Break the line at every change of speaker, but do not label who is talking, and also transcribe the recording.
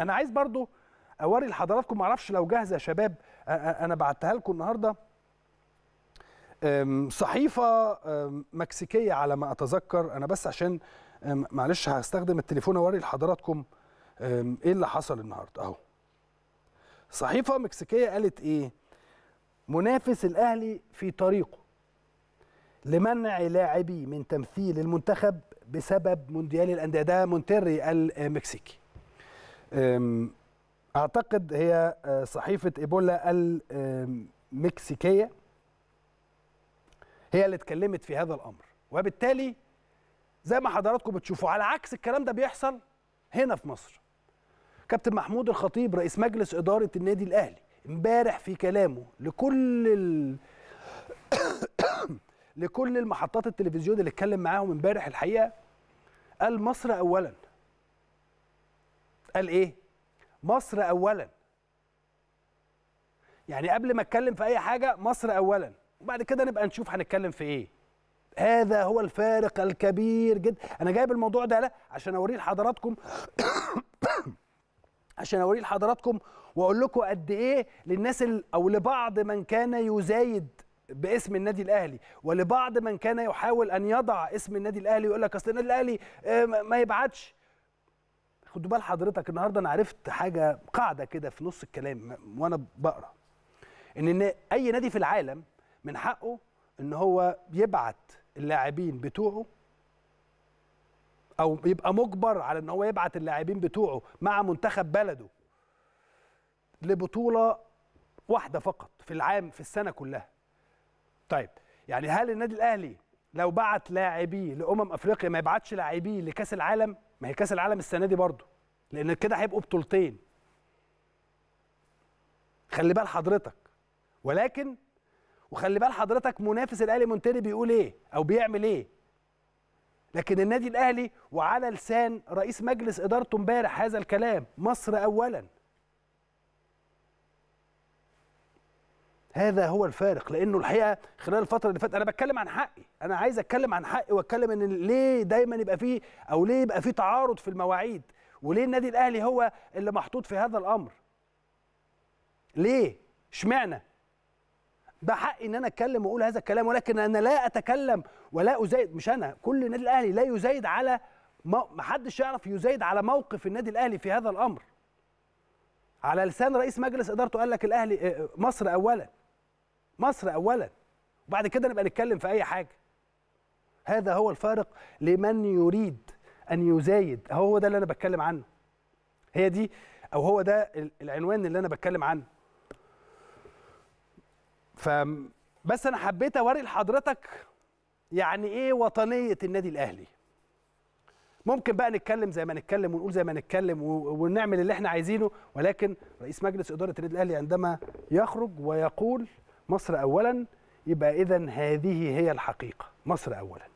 انا عايز برضو اوري لحضراتكم معرفش لو جاهزه يا شباب انا بعتها لكم النهارده صحيفه مكسيكيه على ما اتذكر انا بس عشان معلش هستخدم التليفون اوري لحضراتكم ايه اللي حصل النهارده اهو صحيفه مكسيكيه قالت ايه منافس الاهلي في طريقه لمنع لاعبي من تمثيل المنتخب بسبب مونديال الانديه ده مونتيري المكسيكي اعتقد هي آه، صحيفه ايبولا المكسيكيه هي اللي اتكلمت في هذا الامر وبالتالي زي ما حضراتكم بتشوفوا على عكس الكلام ده بيحصل هنا في مصر كابتن محمود الخطيب رئيس مجلس اداره النادي الاهلي امبارح في كلامه لكل ال... لكل المحطات التلفزيون اللي اتكلم معاهم امبارح الحقيقه قال مصر اولا قال ايه مصر اولا يعني قبل ما اتكلم في اي حاجه مصر اولا وبعد كده نبقى نشوف هنتكلم في ايه هذا هو الفارق الكبير جدا انا جايب الموضوع ده لا عشان اوريه لحضراتكم عشان اوريه لحضراتكم واقول لكم قد ايه للناس او لبعض من كان يزايد باسم النادي الاهلي ولبعض من كان يحاول ان يضع اسم النادي الاهلي ويقول لك اصل النادي الاهلي آه، ما يبعتش خد بال حضرتك النهارده انا عرفت حاجه قاعده كده في نص الكلام وانا بقرا ان اي نادي في العالم من حقه ان هو يبعت اللاعبين بتوعه او يبقى مجبر على ان هو يبعت اللاعبين بتوعه مع منتخب بلده لبطوله واحده فقط في العام في السنه كلها طيب يعني هل النادي الاهلي لو بعت لاعبيه لامم افريقيا ما يبعتش لاعبيه لكاس العالم ما هي كاس العالم السنه دي برضه لان كده هيبقوا بطولتين خلي بال حضرتك ولكن وخلي بال حضرتك منافس الاهلي مونتري بيقول ايه او بيعمل ايه لكن النادي الاهلي وعلى لسان رئيس مجلس ادارته امبارح هذا الكلام مصر اولا هذا هو الفارق لانه الحقيقه خلال الفتره اللي فاتت انا بتكلم عن حقي انا عايز اتكلم عن حقي واتكلم ان ليه دايما يبقى فيه او ليه يبقى فيه تعارض في المواعيد وليه النادي الاهلي هو اللي محطوط في هذا الامر ليه اشمعنى ده حقي ان انا اتكلم واقول هذا الكلام ولكن انا لا اتكلم ولا ازايد مش انا كل النادي الاهلي لا يزايد على ما حدش يعرف يزايد على موقف النادي الاهلي في هذا الامر على لسان رئيس مجلس ادارته قال لك الاهلي آه، آه، مصر اولا مصر اولا وبعد كده نبقى نتكلم في اي حاجه هذا هو الفارق لمن يريد ان يزايد هو ده اللي انا بتكلم عنه هي دي او هو ده العنوان اللي انا بتكلم عنه ف بس انا حبيت اوري لحضرتك يعني ايه وطنيه النادي الاهلي ممكن بقى نتكلم زي ما نتكلم ونقول زي ما نتكلم ونعمل اللي احنا عايزينه ولكن رئيس مجلس اداره النادي الاهلي عندما يخرج ويقول مصر اولا يبقى اذا هذه هي الحقيقه مصر اولا